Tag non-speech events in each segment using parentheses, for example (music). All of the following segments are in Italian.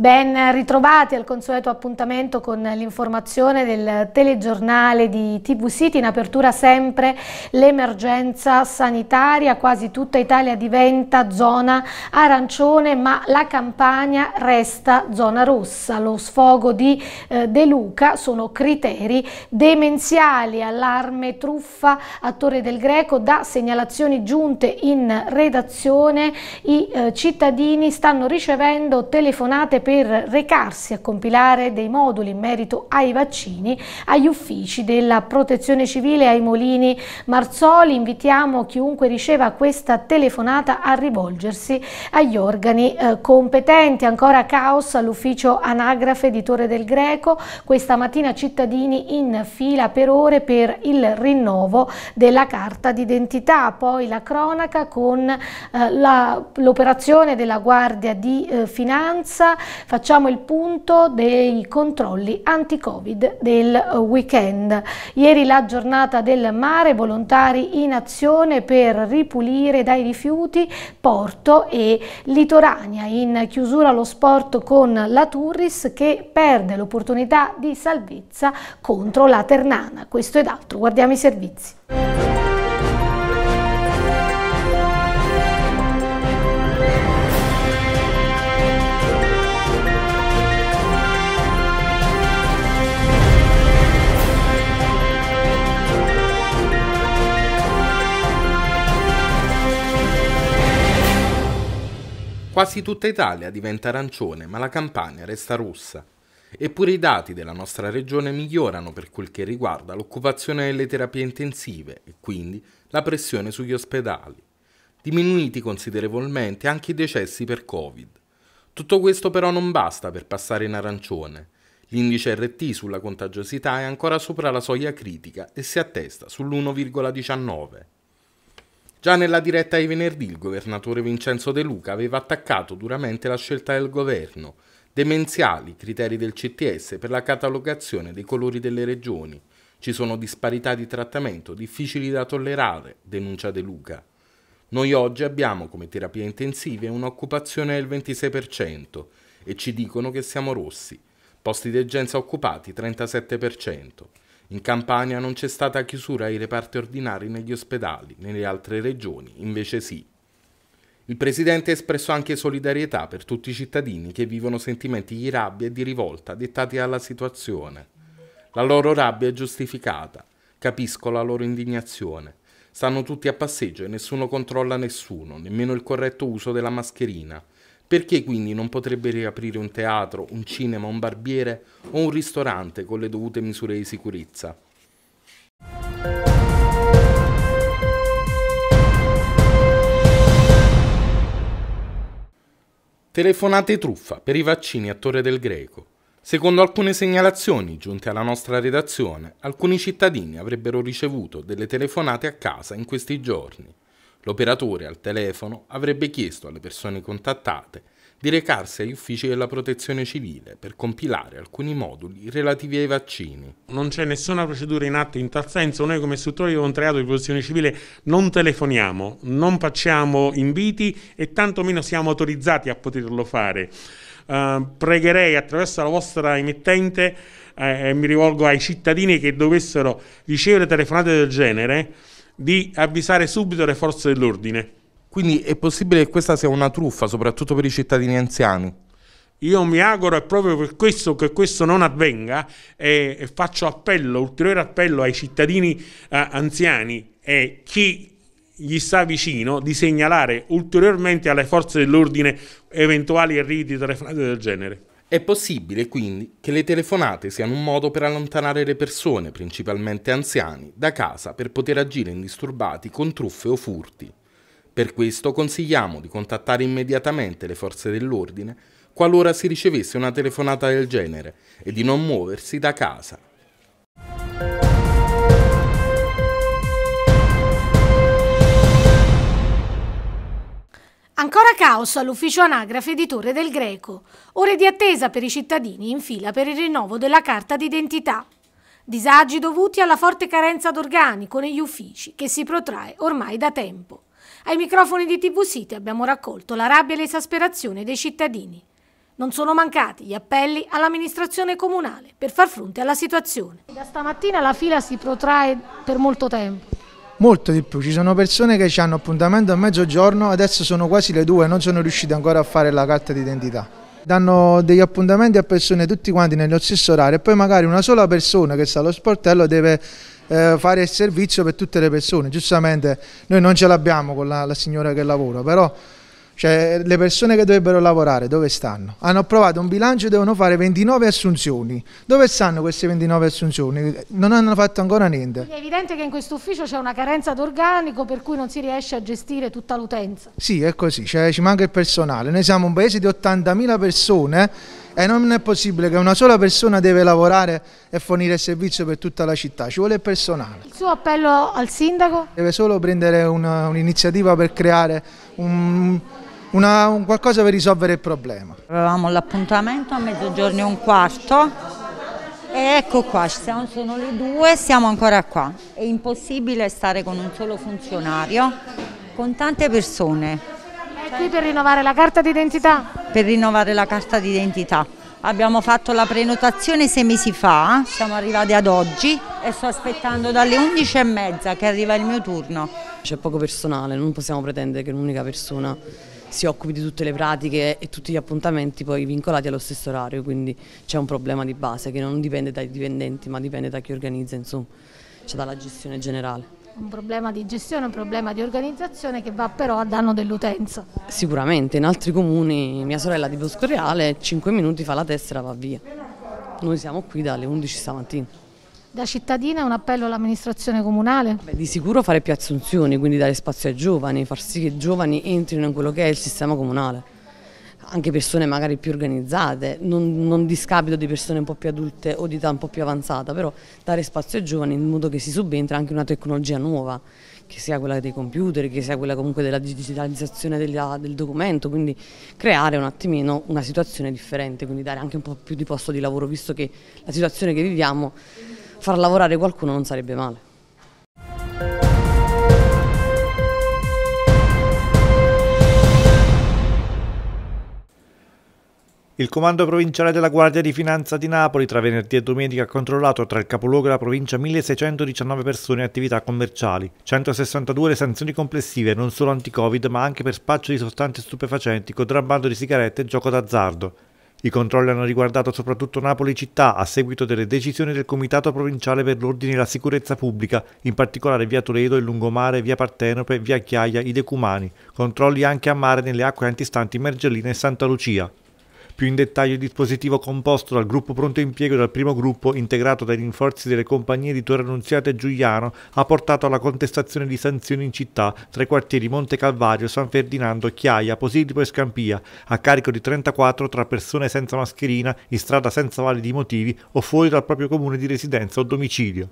Ben ritrovati al consueto appuntamento con l'informazione del telegiornale di TV City, in apertura sempre l'emergenza sanitaria, quasi tutta Italia diventa zona arancione ma la campagna resta zona rossa, lo sfogo di eh, De Luca sono criteri demenziali, allarme truffa a Torre del Greco, da segnalazioni giunte in redazione i eh, cittadini stanno ricevendo telefonate per recarsi a compilare dei moduli in merito ai vaccini agli uffici della protezione civile ai Molini Marzoli. Invitiamo chiunque riceva questa telefonata a rivolgersi agli organi eh, competenti. Ancora caos all'ufficio anagrafe di Torre del Greco. Questa mattina cittadini in fila per ore per il rinnovo della carta d'identità. Poi la cronaca con eh, l'operazione della Guardia di eh, Finanza facciamo il punto dei controlli anti-covid del weekend. Ieri la giornata del mare, volontari in azione per ripulire dai rifiuti Porto e Litorania. In chiusura lo sport con la Turris che perde l'opportunità di salvezza contro la Ternana. Questo ed altro, guardiamo i servizi. Quasi tutta Italia diventa arancione, ma la Campania resta rossa. Eppure i dati della nostra regione migliorano per quel che riguarda l'occupazione delle terapie intensive e quindi la pressione sugli ospedali. Diminuiti considerevolmente anche i decessi per Covid. Tutto questo però non basta per passare in arancione. L'indice RT sulla contagiosità è ancora sopra la soglia critica e si attesta sull'1,19. Già nella diretta di venerdì il governatore Vincenzo De Luca aveva attaccato duramente la scelta del governo, demenziali criteri del CTS per la catalogazione dei colori delle regioni, ci sono disparità di trattamento difficili da tollerare, denuncia De Luca. Noi oggi abbiamo come terapie intensive un'occupazione del 26% e ci dicono che siamo rossi, posti di d'egenza occupati 37%. In Campania non c'è stata chiusura ai reparti ordinari negli ospedali, nelle altre regioni invece sì. Il Presidente ha espresso anche solidarietà per tutti i cittadini che vivono sentimenti di rabbia e di rivolta dettati dalla situazione. La loro rabbia è giustificata, capisco la loro indignazione. Stanno tutti a passeggio e nessuno controlla nessuno, nemmeno il corretto uso della mascherina. Perché quindi non potrebbe riaprire un teatro, un cinema, un barbiere o un ristorante con le dovute misure di sicurezza? Telefonate truffa per i vaccini a Torre del Greco. Secondo alcune segnalazioni giunte alla nostra redazione, alcuni cittadini avrebbero ricevuto delle telefonate a casa in questi giorni. L'operatore al telefono avrebbe chiesto alle persone contattate di recarsi agli uffici della protezione civile per compilare alcuni moduli relativi ai vaccini. Non c'è nessuna procedura in atto in tal senso, noi come istruttori di volontariato di protezione civile non telefoniamo, non facciamo inviti e tantomeno siamo autorizzati a poterlo fare. Uh, pregherei attraverso la vostra emittente eh, mi rivolgo ai cittadini che dovessero ricevere telefonate del genere di avvisare subito le forze dell'ordine. Quindi è possibile che questa sia una truffa, soprattutto per i cittadini anziani? Io mi auguro e proprio per questo che questo non avvenga e, e faccio appello, ulteriore appello ai cittadini eh, anziani e chi gli sta vicino di segnalare ulteriormente alle forze dell'ordine eventuali arrivi di telefonate del genere. È possibile quindi che le telefonate siano un modo per allontanare le persone, principalmente anziani, da casa per poter agire indisturbati con truffe o furti. Per questo consigliamo di contattare immediatamente le forze dell'ordine qualora si ricevesse una telefonata del genere e di non muoversi da casa. Ancora caos all'ufficio anagrafe di Torre del Greco. Ore di attesa per i cittadini in fila per il rinnovo della carta d'identità. Disagi dovuti alla forte carenza d'organico negli uffici che si protrae ormai da tempo. Ai microfoni di TV City abbiamo raccolto la rabbia e l'esasperazione dei cittadini. Non sono mancati gli appelli all'amministrazione comunale per far fronte alla situazione. Da stamattina la fila si protrae per molto tempo molto di più. Ci sono persone che hanno appuntamento a mezzogiorno, adesso sono quasi le due non sono riuscite ancora a fare la carta d'identità. Danno degli appuntamenti a persone tutti quanti nello stesso orario e poi magari una sola persona che sta allo sportello deve eh, fare il servizio per tutte le persone. Giustamente noi non ce l'abbiamo con la, la signora che lavora, però cioè, le persone che dovrebbero lavorare, dove stanno? Hanno approvato un bilancio e devono fare 29 assunzioni. Dove stanno queste 29 assunzioni? Non hanno fatto ancora niente. è evidente che in questo ufficio c'è una carenza d'organico per cui non si riesce a gestire tutta l'utenza. Sì, è così, cioè, ci manca il personale. Noi siamo un paese di 80.000 persone e non è possibile che una sola persona deve lavorare e fornire servizio per tutta la città, ci vuole il personale. Il suo appello al sindaco? Deve solo prendere un'iniziativa per creare un una, un qualcosa per risolvere il problema. Avevamo l'appuntamento a mezzogiorno e un quarto e ecco qua, siamo, sono le due, siamo ancora qua. È impossibile stare con un solo funzionario, con tante persone. È qui per rinnovare la carta d'identità? Per rinnovare la carta d'identità. Abbiamo fatto la prenotazione sei mesi fa, siamo arrivati ad oggi e sto aspettando dalle e mezza che arriva il mio turno. C'è poco personale, non possiamo pretendere che un'unica persona si occupi di tutte le pratiche e tutti gli appuntamenti poi vincolati allo stesso orario, quindi c'è un problema di base che non dipende dai dipendenti ma dipende da chi organizza, insomma, cioè dalla gestione generale. Un problema di gestione, un problema di organizzazione che va però a danno dell'utenza. Sicuramente, in altri comuni mia sorella di Bosco Reale 5 minuti fa la tessera va via. Noi siamo qui dalle 11 stamattina. Da cittadina un appello all'amministrazione comunale? Beh, di sicuro fare più assunzioni, quindi dare spazio ai giovani, far sì che i giovani entrino in quello che è il sistema comunale. Anche persone magari più organizzate, non, non discapito di persone un po' più adulte o di età un po' più avanzata, però dare spazio ai giovani in modo che si subentra anche una tecnologia nuova, che sia quella dei computer, che sia quella comunque della digitalizzazione della, del documento, quindi creare un attimino una situazione differente, quindi dare anche un po' più di posto di lavoro, visto che la situazione che viviamo far lavorare qualcuno non sarebbe male. Il Comando Provinciale della Guardia di Finanza di Napoli tra venerdì e domenica ha controllato tra il capoluogo e la provincia 1619 persone e attività commerciali, 162 le sanzioni complessive non solo anti-Covid ma anche per spaccio di sostanze stupefacenti, contrabbando di sigarette e gioco d'azzardo. I controlli hanno riguardato soprattutto Napoli città a seguito delle decisioni del Comitato Provinciale per l'Ordine e la Sicurezza Pubblica, in particolare via Toledo, il Lungomare, via Partenope, via Chiaia, i Decumani. Controlli anche a mare nelle acque antistanti Mergellina e Santa Lucia. Più in dettaglio il dispositivo composto dal gruppo pronto impiego e dal primo gruppo, integrato dai rinforzi delle compagnie di Torre Annunziata e Giuliano, ha portato alla contestazione di sanzioni in città tra i quartieri Monte Calvario, San Ferdinando, Chiaia, Posillipo e Scampia, a carico di 34 tra persone senza mascherina, in strada senza validi motivi o fuori dal proprio comune di residenza o domicilio.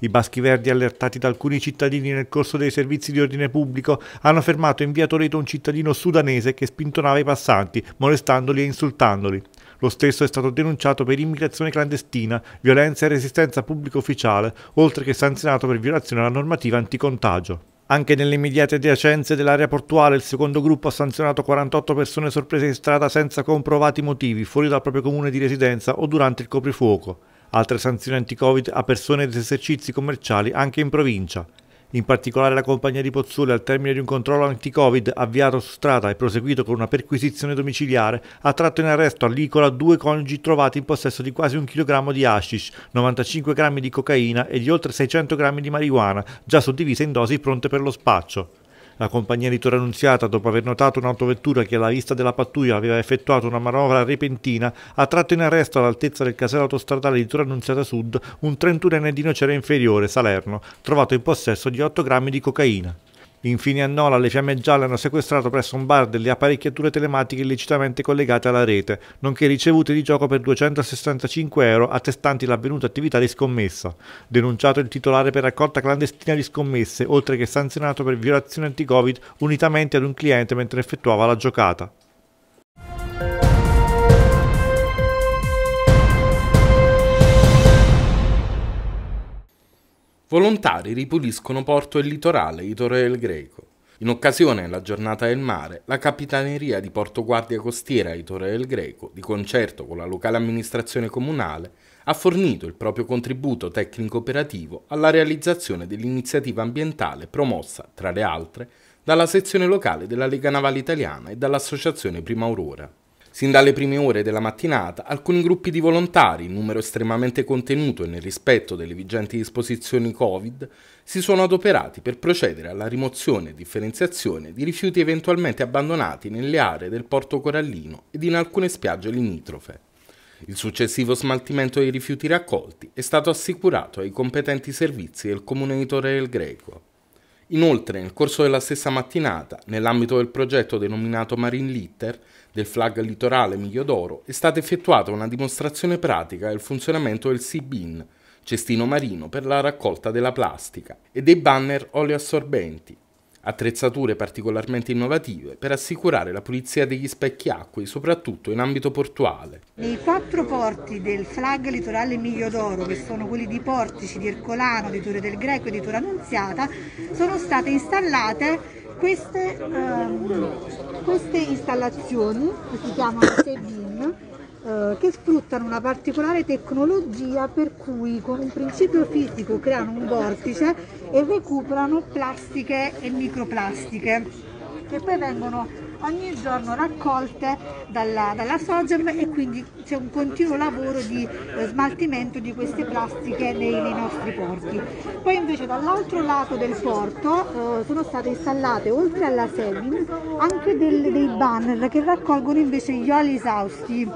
I Baschi Verdi, allertati da alcuni cittadini nel corso dei servizi di ordine pubblico, hanno fermato in via Toledo un cittadino sudanese che spintonava i passanti, molestandoli e insultandoli. Lo stesso è stato denunciato per immigrazione clandestina, violenza e resistenza pubblico ufficiale, oltre che sanzionato per violazione alla normativa anticontagio. Anche nelle immediate adiacenze dell'area portuale il secondo gruppo ha sanzionato 48 persone sorprese in strada senza comprovati motivi, fuori dal proprio comune di residenza o durante il coprifuoco. Altre sanzioni anti-Covid a persone ed esercizi commerciali anche in provincia. In particolare la compagnia di Pozzuoli al termine di un controllo anti-Covid avviato su strada e proseguito con una perquisizione domiciliare ha tratto in arresto all'Icola due coniugi trovati in possesso di quasi un chilogrammo di hashish, 95 grammi di cocaina e di oltre 600 grammi di marijuana, già suddivise in dosi pronte per lo spaccio. La compagnia di Torre Annunziata, dopo aver notato un'autovettura che alla vista della pattuglia aveva effettuato una manovra repentina, ha tratto in arresto all'altezza del casello autostradale di Torre Annunziata Sud un 31enne di Nocera Inferiore, Salerno, trovato in possesso di 8 grammi di cocaina. Infine a Nola le fiamme gialle hanno sequestrato presso un bar delle apparecchiature telematiche illecitamente collegate alla rete, nonché ricevute di gioco per 265 euro attestanti l'avvenuta attività di scommessa. Denunciato il titolare per raccolta clandestina di scommesse, oltre che sanzionato per violazione anti-Covid unitamente ad un cliente mentre effettuava la giocata. Volontari ripuliscono porto e litorale di Torre del Greco. In occasione della giornata del mare, la Capitaneria di Porto Guardia Costiera di Torre del Greco, di concerto con la locale amministrazione comunale, ha fornito il proprio contributo tecnico-operativo alla realizzazione dell'iniziativa ambientale promossa, tra le altre, dalla sezione locale della Lega Navale Italiana e dall'Associazione Prima Aurora. Sin dalle prime ore della mattinata, alcuni gruppi di volontari, in numero estremamente contenuto e nel rispetto delle vigenti disposizioni Covid, si sono adoperati per procedere alla rimozione e differenziazione di rifiuti eventualmente abbandonati nelle aree del porto corallino ed in alcune spiagge limitrofe. Il successivo smaltimento dei rifiuti raccolti è stato assicurato ai competenti servizi del comune di Torre del Greco. Inoltre, nel corso della stessa mattinata, nell'ambito del progetto denominato Marine Litter del flag litorale Miglio d'Oro, è stata effettuata una dimostrazione pratica del funzionamento del Sea-Bin, cestino marino per la raccolta della plastica, e dei banner oleoassorbenti, attrezzature particolarmente innovative per assicurare la pulizia degli specchiacqui, soprattutto in ambito portuale. Nei quattro porti del flag litorale Miglio d'Oro, che sono quelli di Portici, di Ercolano, di Torre del Greco e di Torre Annunziata, sono state installate queste, eh, queste installazioni che si chiamano Sebin (coughs) Eh, che sfruttano una particolare tecnologia per cui con un principio fisico creano un vortice e recuperano plastiche e microplastiche che poi vengono ogni giorno raccolte dalla, dalla Sogem e quindi c'è un continuo lavoro di eh, smaltimento di queste plastiche nei, nei, nostri porti. Poi invece dall'altro lato del porto eh, sono state installate oltre alla Sebin anche delle, dei banner che raccolgono invece gli oli esausti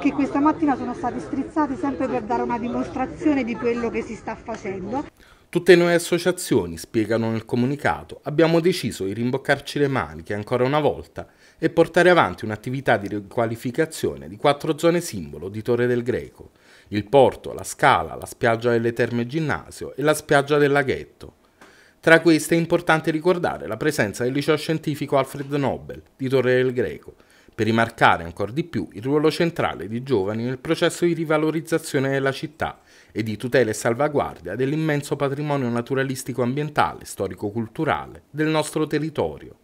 che questa mattina sono stati strizzati sempre per dare una dimostrazione di quello che si sta facendo. Tutte noi associazioni, spiegano nel comunicato, abbiamo deciso di rimboccarci le maniche ancora una volta e portare avanti un'attività di riqualificazione di quattro zone simbolo di Torre del Greco, il porto, la scala, la spiaggia delle Terme Ginnasio e la spiaggia del laghetto. Tra queste è importante ricordare la presenza del liceo scientifico Alfred Nobel di Torre del Greco, per rimarcare ancora di più il ruolo centrale di giovani nel processo di rivalorizzazione della città e di tutela e salvaguardia dell'immenso patrimonio naturalistico ambientale, storico-culturale del nostro territorio.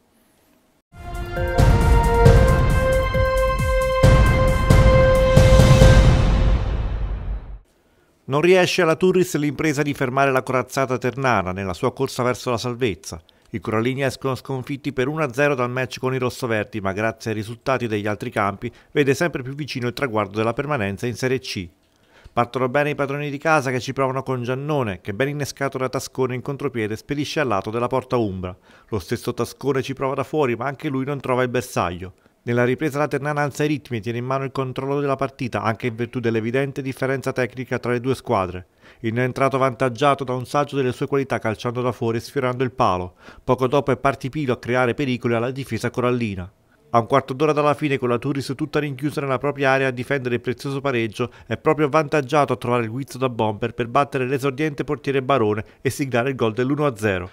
Non riesce alla Turris l'impresa di fermare la corazzata ternana nella sua corsa verso la salvezza. I corallini escono sconfitti per 1-0 dal match con i rossoverti, ma grazie ai risultati degli altri campi vede sempre più vicino il traguardo della permanenza in Serie C. Partono bene i padroni di casa che ci provano con Giannone, che ben innescato da Tascone in contropiede spedisce al lato della porta Umbra. Lo stesso Tascone ci prova da fuori, ma anche lui non trova il bersaglio. Nella ripresa la Ternana alza i ritmi e tiene in mano il controllo della partita, anche in virtù dell'evidente differenza tecnica tra le due squadre. Il è entrato vantaggiato da un saggio delle sue qualità calciando da fuori e sfiorando il palo. Poco dopo è partipilo a creare pericoli alla difesa corallina. A un quarto d'ora dalla fine, con la Turris tutta rinchiusa nella propria area a difendere il prezioso pareggio, è proprio avvantaggiato a trovare il guizzo da bomber per battere l'esordiente portiere Barone e siglare il gol dell'1-0.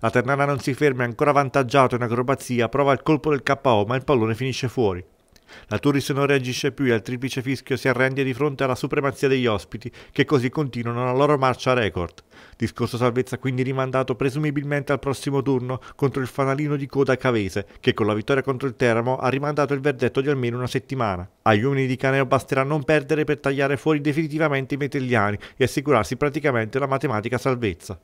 La Ternana non si ferma, è ancora avvantaggiato in acrobazia, prova il colpo del KO ma il pallone finisce fuori. La Turris non reagisce più e al triplice fischio si arrende di fronte alla supremazia degli ospiti, che così continuano la loro marcia record. Discorso salvezza quindi rimandato presumibilmente al prossimo turno contro il fanalino di coda cavese, che con la vittoria contro il Teramo ha rimandato il verdetto di almeno una settimana. Agli uomini di Caneo basterà non perdere per tagliare fuori definitivamente i metelliani e assicurarsi praticamente la matematica salvezza.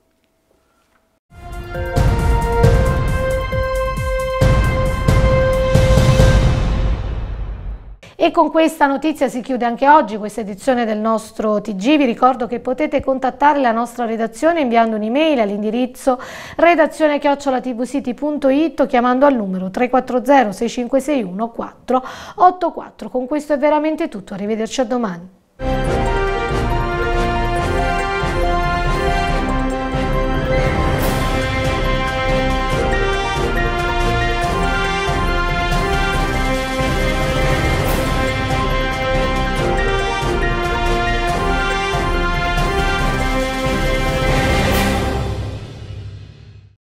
E con questa notizia si chiude anche oggi questa edizione del nostro TG. Vi ricordo che potete contattare la nostra redazione inviando un'email all'indirizzo redazione chiocciolatvcity.it o chiamando al numero 340 6561 484. Con questo è veramente tutto, arrivederci a domani.